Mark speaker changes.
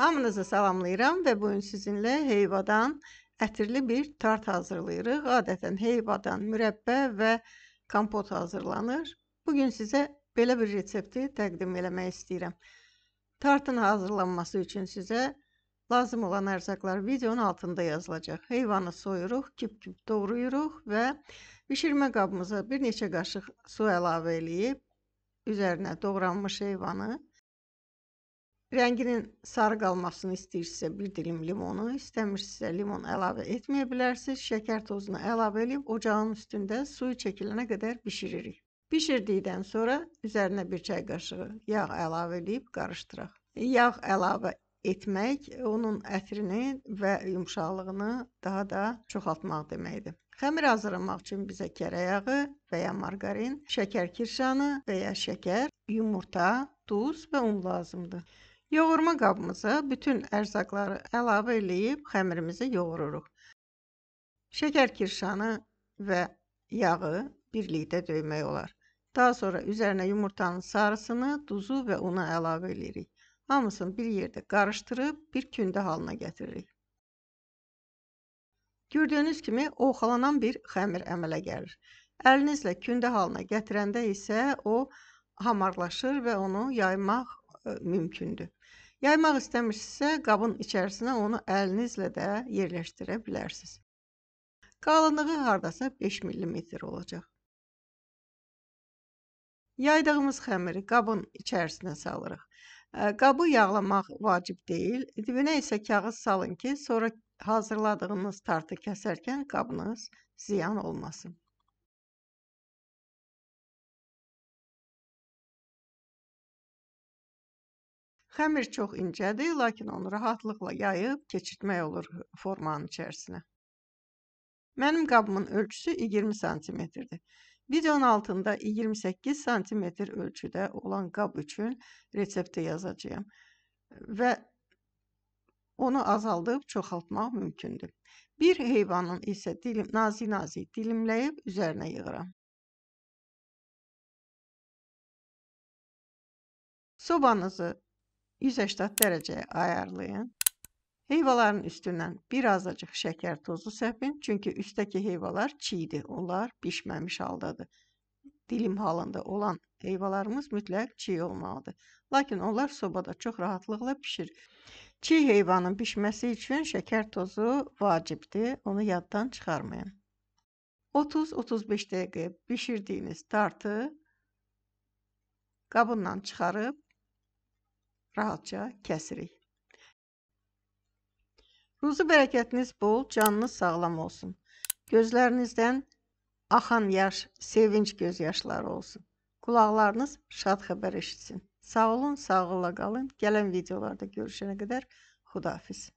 Speaker 1: Hamınızı salamlayıram və bugün sizinlə heyvadan ətirli bir tart hazırlayırıq. Adətən heyvadan mürəbbə və kompot hazırlanır. Bugün sizə belə bir resepti təqdim eləmək istəyirəm. Tartın hazırlanması üçün sizə lazım olan ərzaqlar videonun altında yazılacaq. Heyvanı soyuruq, küp-küp doğruyuruq və bişirmə qabımıza bir neçə qaşıq su əlavə eləyib üzərinə doğranmış heyvanı Rənginin sarı qalmasını istəyirsə bir dilim limonu, istəmirsə limon əlavə etməyə bilərsiniz. Şəkər tozunu əlavə edib ocağın üstündə suyu çəkilənə qədər bişiririk. Bişirdikdən sonra üzərinə bir çay qaşığı yağ əlavə edib qarışdıraq. Yağ əlavə etmək onun ətrini və yumşaqlığını daha da çoxaltmaq deməkdir. Xəmir hazırlamaq üçün bizə kərə yağı və ya margarin, şəkər kirşanı və ya şəkər, yumurta, duz və un lazımdır. Yoğurma qabımıza bütün ərzaqları əlavə eləyib xəmirimizi yoğururuq. Şəkər kirşanı və yağı birlikdə döymək olar. Daha sonra üzərinə yumurtanın sarısını, duzu və unu əlavə eləyirik. Hamısını bir yerdə qarışdırıb bir kündə halına gətiririk. Gördüyünüz kimi oxalanan bir xəmir əmələ gəlir. Əlinizlə kündə halına gətirəndə isə o hamarlaşır və onu yaymaq e, mümkündür. Yaymaq istəmirsinizsə, qabın içərisinə onu əlinizlə də yerləşdirə bilərsiniz. Qalınlığı hardasa 5 mm olacaq. Yaydığımız xəmiri qabın içərisinə salırıq. Qabı yağlamaq vacib deyil. Dibinə isə kağız salın ki, sonra hazırladığınız tartı kəsərkən qabınız ziyan olmasın. Xəmir çox incədir, lakin onu rahatlıqla yayıb keçirtmək olur formanın içərisinə. Mənim qabımın ölçüsü 20 santimetrdir. Videonun altında 28 santimetr ölçüdə olan qab üçün resepti yazacağım və onu azaldıb çoxaltmaq mümkündür. Bir heyvanın isə dilim, nazik-nazik dilimləyib üzərinə yığıram. Sobanızı 180 dərəcəyə ayarlayın. Heyvaların üstündən bir azacıq şəkər tozu səpin, çünki üstdəki heyvalar çiğdir, onlar bişməmiş haldadır. Dilim halında olan heyvalarımız mütləq çiğ olmalıdır. Lakin onlar sobada çox rahatlıqla pişir. Çiğ heyvanın bişməsi üçün şəkər tozu vacibdir, onu yaddan çıxarmayın. 30-35 dəqiqə bişirdiyiniz tartı qabından çıxarıb rahatca kəsirik. Ruzu bərəkətiniz bol, canınız sağlam olsun. Gözlərinizdən axan yaş, sevinç gözyaşları olsun. Qulaqlarınız şad xəbər eşitsin. Sağ olun, sağlıqla qalın. Gələn videolarda görüşənə qədər xudahafiz.